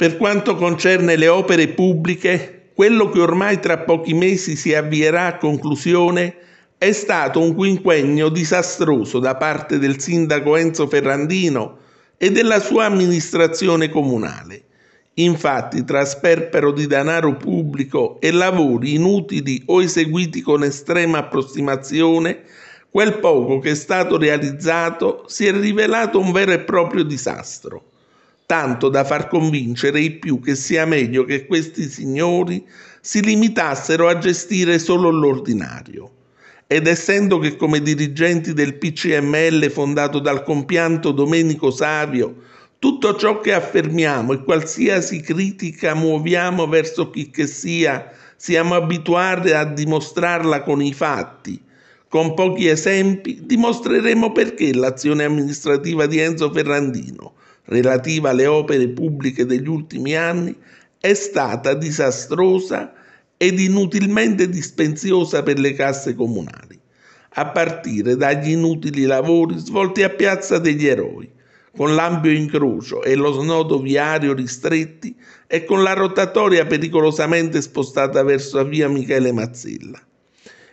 Per quanto concerne le opere pubbliche, quello che ormai tra pochi mesi si avvierà a conclusione è stato un quinquennio disastroso da parte del sindaco Enzo Ferrandino e della sua amministrazione comunale. Infatti, tra sperpero di denaro pubblico e lavori inutili o eseguiti con estrema approssimazione, quel poco che è stato realizzato si è rivelato un vero e proprio disastro tanto da far convincere i più che sia meglio che questi signori si limitassero a gestire solo l'ordinario. Ed essendo che come dirigenti del PCML fondato dal compianto Domenico Savio, tutto ciò che affermiamo e qualsiasi critica muoviamo verso chi che sia, siamo abituati a dimostrarla con i fatti. Con pochi esempi dimostreremo perché l'azione amministrativa di Enzo Ferrandino, relativa alle opere pubbliche degli ultimi anni è stata disastrosa ed inutilmente dispenziosa per le casse comunali, a partire dagli inutili lavori svolti a Piazza degli Eroi, con l'ampio incrocio e lo snodo viario ristretti e con la rotatoria pericolosamente spostata verso via Michele Mazzella.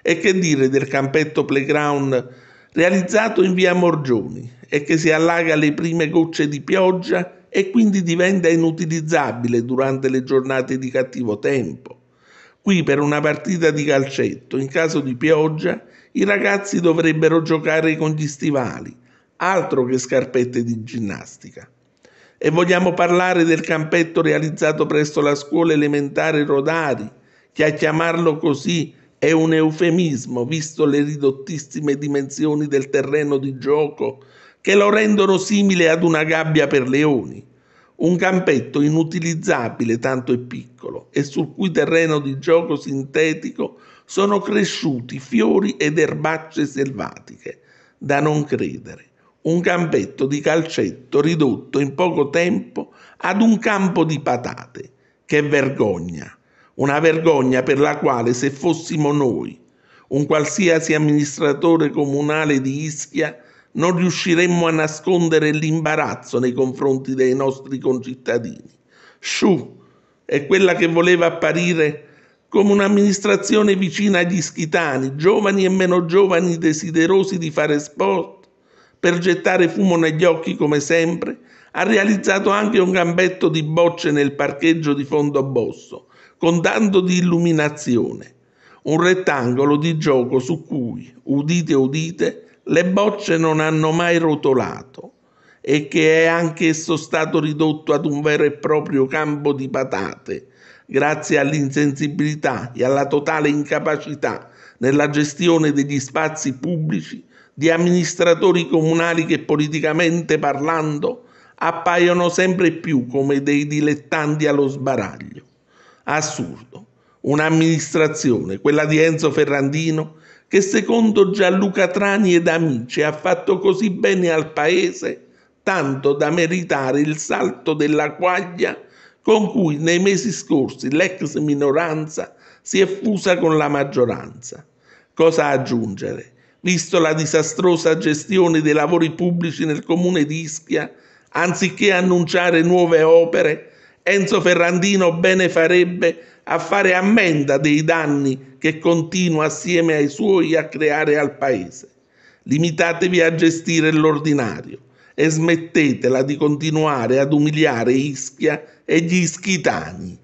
E che dire del campetto playground realizzato in via Morgioni, e che si allaga alle prime gocce di pioggia e quindi diventa inutilizzabile durante le giornate di cattivo tempo. Qui per una partita di calcetto, in caso di pioggia, i ragazzi dovrebbero giocare con gli stivali, altro che scarpette di ginnastica. E vogliamo parlare del campetto realizzato presso la scuola elementare Rodari, che a chiamarlo così è un eufemismo, visto le ridottissime dimensioni del terreno di gioco che lo rendono simile ad una gabbia per leoni, un campetto inutilizzabile tanto è piccolo e sul cui terreno di gioco sintetico sono cresciuti fiori ed erbacce selvatiche, da non credere. Un campetto di calcetto ridotto in poco tempo ad un campo di patate. Che vergogna! Una vergogna per la quale se fossimo noi, un qualsiasi amministratore comunale di Ischia, non riusciremmo a nascondere l'imbarazzo nei confronti dei nostri concittadini. Shu è quella che voleva apparire come un'amministrazione vicina agli schitani, giovani e meno giovani desiderosi di fare sport, per gettare fumo negli occhi come sempre, ha realizzato anche un gambetto di bocce nel parcheggio di fondo bosso, con tanto di illuminazione, un rettangolo di gioco su cui, udite udite, le bocce non hanno mai rotolato e che è anch'esso stato ridotto ad un vero e proprio campo di patate, grazie all'insensibilità e alla totale incapacità nella gestione degli spazi pubblici di amministratori comunali che politicamente parlando appaiono sempre più come dei dilettanti allo sbaraglio. Assurdo. Un'amministrazione, quella di Enzo Ferrandino, che secondo Gianluca Trani ed amici ha fatto così bene al paese tanto da meritare il salto della quaglia con cui nei mesi scorsi l'ex minoranza si è fusa con la maggioranza. Cosa aggiungere? Visto la disastrosa gestione dei lavori pubblici nel comune di Ischia, anziché annunciare nuove opere, Enzo Ferrandino bene farebbe a fare ammenda dei danni che continua assieme ai suoi a creare al Paese. Limitatevi a gestire l'ordinario e smettetela di continuare ad umiliare Ischia e gli ischitani.